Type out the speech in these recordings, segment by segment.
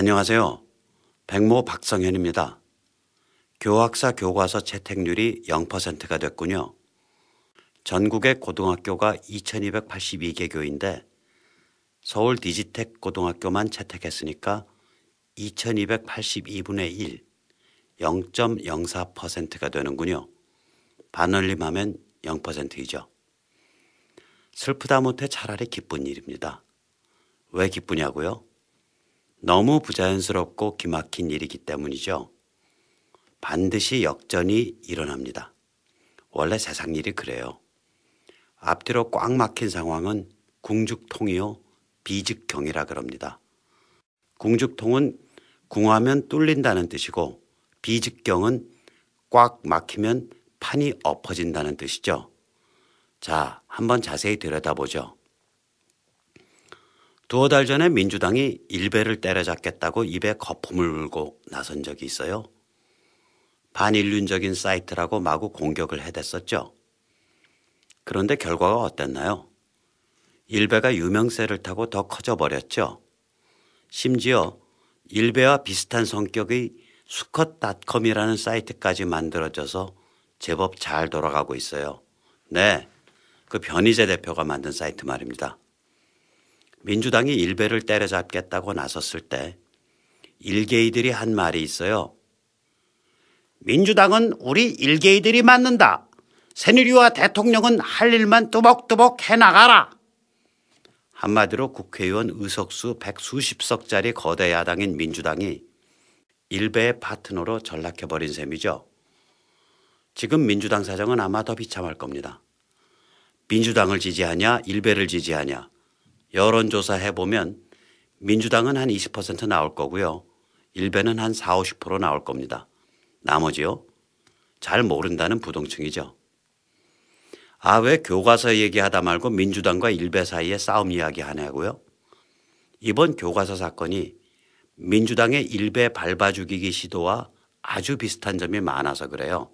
안녕하세요. 백모 박성현입니다. 교학사 교과서 채택률이 0%가 됐군요. 전국의 고등학교가 2282개 교인데 서울 디지텍 고등학교만 채택했으니까 2282분의 1, 0.04%가 되는군요. 반올림하면 0%이죠. 슬프다 못해 차라리 기쁜 일입니다. 왜 기쁘냐고요? 너무 부자연스럽고 기막힌 일이기 때문이죠. 반드시 역전이 일어납니다. 원래 세상 일이 그래요. 앞뒤로 꽉 막힌 상황은 궁죽통이요 비직경이라 그럽니다. 궁죽통은 궁하면 뚫린다는 뜻이고 비직경은 꽉 막히면 판이 엎어진다는 뜻이죠. 자, 한번 자세히 들여다보죠. 두어 달 전에 민주당이 일베를 때려잡겠다고 입에 거품을 물고 나선 적이 있어요. 반인륜적인 사이트라고 마구 공격을 해댔었죠. 그런데 결과가 어땠나요? 일베가 유명세를 타고 더 커져버렸죠. 심지어 일베와 비슷한 성격의 수컷닷컴이라는 사이트까지 만들어져서 제법 잘 돌아가고 있어요. 네. 그 변희재 대표가 만든 사이트 말입니다. 민주당이 일베를 때려잡겠다고 나섰을 때 일개이들이 한 말이 있어요. 민주당은 우리 일개이들이 맞는다. 새누리와 대통령은 할 일만 뚜벅뚜벅 해나가라. 한마디로 국회의원 의석수 백수십 석짜리 거대 야당인 민주당이 일베의 파트너로 전락해버린 셈이죠. 지금 민주당 사정은 아마 더 비참할 겁니다. 민주당을 지지하냐 일베를 지지하냐 여론조사 해보면 민주당은 한 20% 나올 거고요. 일배는한 40, 50% 나올 겁니다. 나머지요? 잘 모른다는 부동층이죠. 아, 왜 교과서 얘기하다 말고 민주당과 일배 사이의 싸움 이야기 하냐고요? 이번 교과서 사건이 민주당의 일배 밟아 죽이기 시도와 아주 비슷한 점이 많아서 그래요.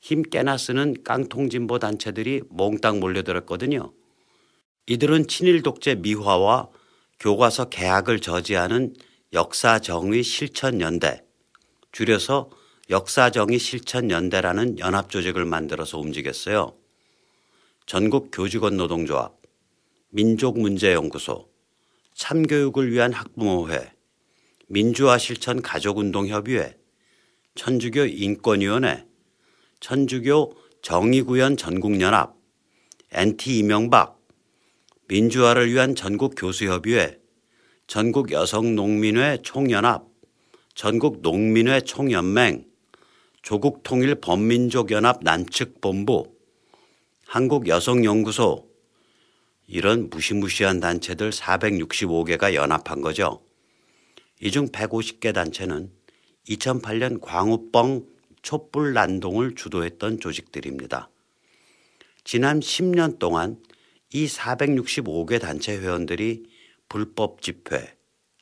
힘 깨나 쓰는 깡통진보 단체들이 몽땅 몰려들었거든요. 이들은 친일 독재 미화와 교과서 개학을 저지하는 역사정의 실천연대 줄여서 역사정의 실천연대라는 연합조직을 만들어서 움직였어요. 전국 교직원 노동조합, 민족문제연구소, 참교육을 위한 학부모회, 민주화 실천 가족운동협의회, 천주교 인권위원회, 천주교 정의구현 전국연합, NT 이명박, 민주화를 위한 전국교수협의회, 전국여성농민회 총연합, 전국농민회 총연맹, 조국통일범민족연합 난측본부 한국여성연구소 이런 무시무시한 단체들 465개가 연합한 거죠. 이 중 150개 단체는 2008년 광우뻥 촛불 난동을 주도했던 조직들입니다. 지난 10년 동안 이 465개 단체 회원들이 불법 집회,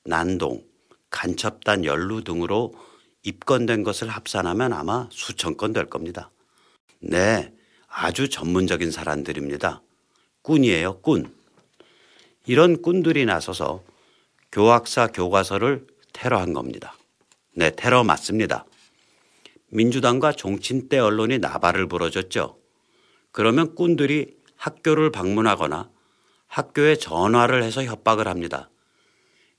난동, 간첩단 연루 등으로 입건된 것을 합산하면 아마 수천 건 될 겁니다. 네, 아주 전문적인 사람들입니다. 꾼이에요, 꾼. 이런 꾼들이 나서서 교학사 교과서를 테러한 겁니다. 네, 테러 맞습니다. 민주당과 종친때 언론이 나발을 부러졌죠 그러면 꾼들이 학교를 방문하거나 학교에 전화를 해서 협박을 합니다.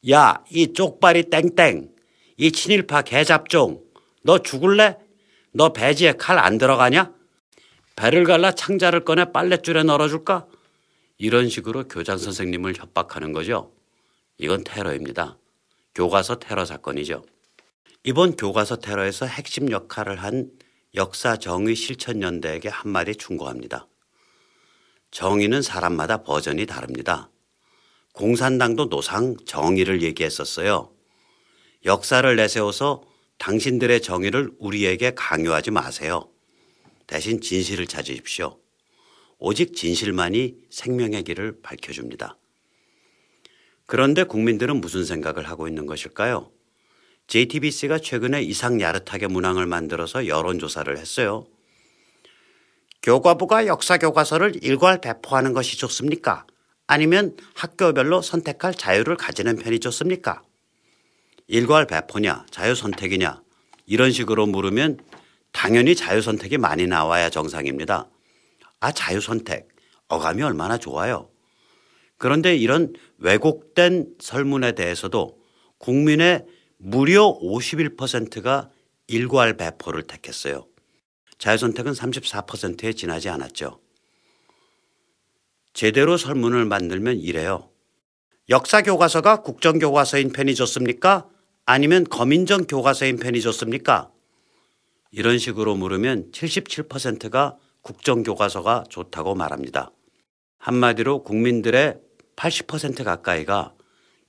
야, 이 쪽발이 땡땡, 이 친일파 개잡종, 너 죽을래? 너 배지에 칼 안 들어가냐? 배를 갈라 창자를 꺼내 빨랫줄에 널어줄까? 이런 식으로 교장 선생님을 협박하는 거죠. 이건 테러입니다. 교과서 테러 사건이죠. 이번 교과서 테러에서 핵심 역할을 한 역사정의 실천연대에게 한마디 충고합니다. 정의는 사람마다 버전이 다릅니다. 공산당도 노상 정의를 얘기했었어요. 역사를 내세워서 당신들의 정의를 우리에게 강요하지 마세요. 대신 진실을 찾으십시오. 오직 진실만이 생명의 길을 밝혀줍니다. 그런데 국민들은 무슨 생각을 하고 있는 것일까요? JTBC가 최근에 이상 야릇하게 문항을 만들어서 여론조사를 했어요. 교과부가 역사 교과서를 일괄 배포하는 것이 좋습니까? 아니면 학교별로 선택할 자유를 가지는 편이 좋습니까? 일괄 배포냐 자유 선택이냐 이런 식으로 물으면 당연히 자유 선택이 많이 나와야 정상입니다. 아 자유 선택 어감이 얼마나 좋아요. 그런데 이런 왜곡된 설문에 대해서도 국민의 무려 51%가 일괄 배포를 택했어요. 자유선택은 34%에 지나지 않았죠. 제대로 설문을 만들면 이래요. 역사 교과서가 국정 교과서인 편이 좋습니까? 아니면 거민정 교과서인 편이 좋습니까? 이런 식으로 물으면 77%가 국정 교과서가 좋다고 말합니다. 한마디로 국민들의 80% 가까이가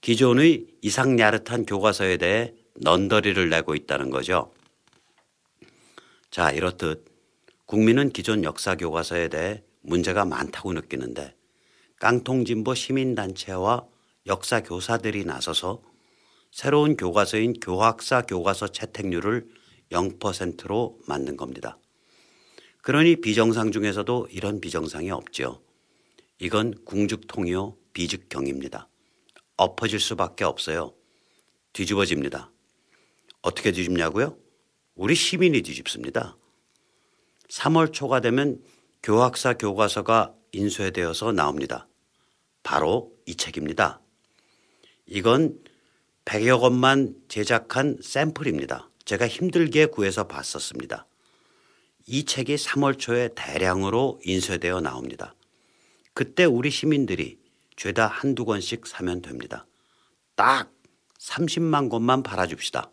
기존의 이상 야릇한 교과서에 대해 넌더리를 내고 있다는 거죠. 자, 이렇듯 국민은 기존 역사 교과서에 대해 문제가 많다고 느끼는데 깡통진보 시민단체와 역사 교사들이 나서서 새로운 교과서인 교학사 교과서 채택률을 0%로 만든 겁니다. 그러니 비정상 중에서도 이런 비정상이 없지요. 이건 궁죽통이요 비즉경입니다. 엎어질 수밖에 없어요. 뒤집어집니다. 어떻게 뒤집냐고요? 우리 시민이 뒤집습니다. 3월 초가 되면 교학사 교과서가 인쇄되어서 나옵니다. 바로 이 책입니다. 이건 100여 권만 제작한 샘플입니다. 제가 힘들게 구해서 봤었습니다. 이 책이 3월 초에 대량으로 인쇄되어 나옵니다. 그때 우리 시민들이 죄다 한두 권씩 사면 됩니다. 딱 30만 권만 팔아줍시다.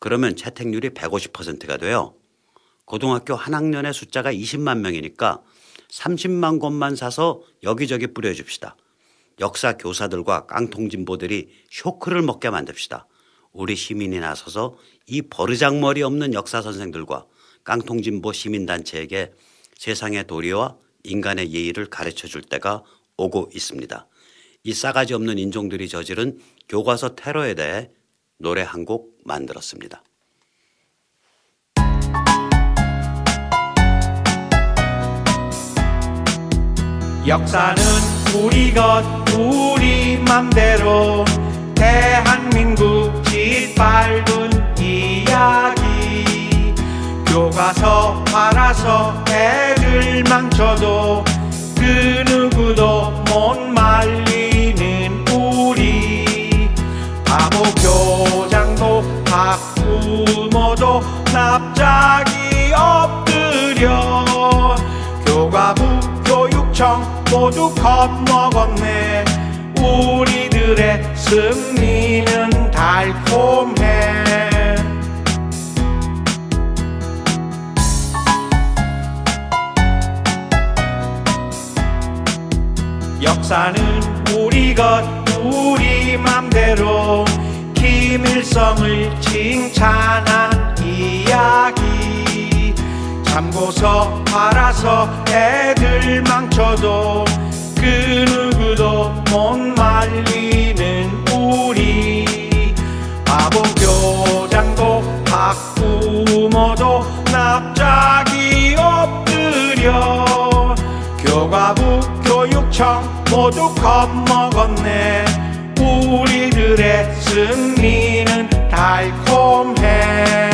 그러면 채택률이 150%가 돼요. 고등학교 한 학년의 숫자가 20만 명이니까 30만 곳만 사서 여기저기 뿌려줍시다. 역사 교사들과 깡통진보들이 쇼크를 먹게 만듭시다. 우리 시민이 나서서 이 버르장머리 없는 역사 선생들과 깡통진보 시민단체에게 세상의 도리와 인간의 예의를 가르쳐 줄 때가 오고 있습니다. 이 싸가지 없는 인종들이 저지른 교과서 테러에 대해 노래 한 곡 만들었습니다. 역사는 우리 것 우리 맘대로 대한민국 짓밟은 이야기 교과서 팔아서 애를 망쳐도 그 누구도 못 말려 부모도 납작이 엎드려 교과부 교육청 모두 겁먹었네 우리들의 승리는 달콤해 역사는 우리 것 우리 맘대로 김일성을 칭찬한 이야기 참고서 팔아서 애들 망쳐도 그 누구도 못 말리는 우리 바보 교장도 학부모도 납작이 엎드려 교과부 교육청 모두 겁먹었네 그들의 승리는 달콤해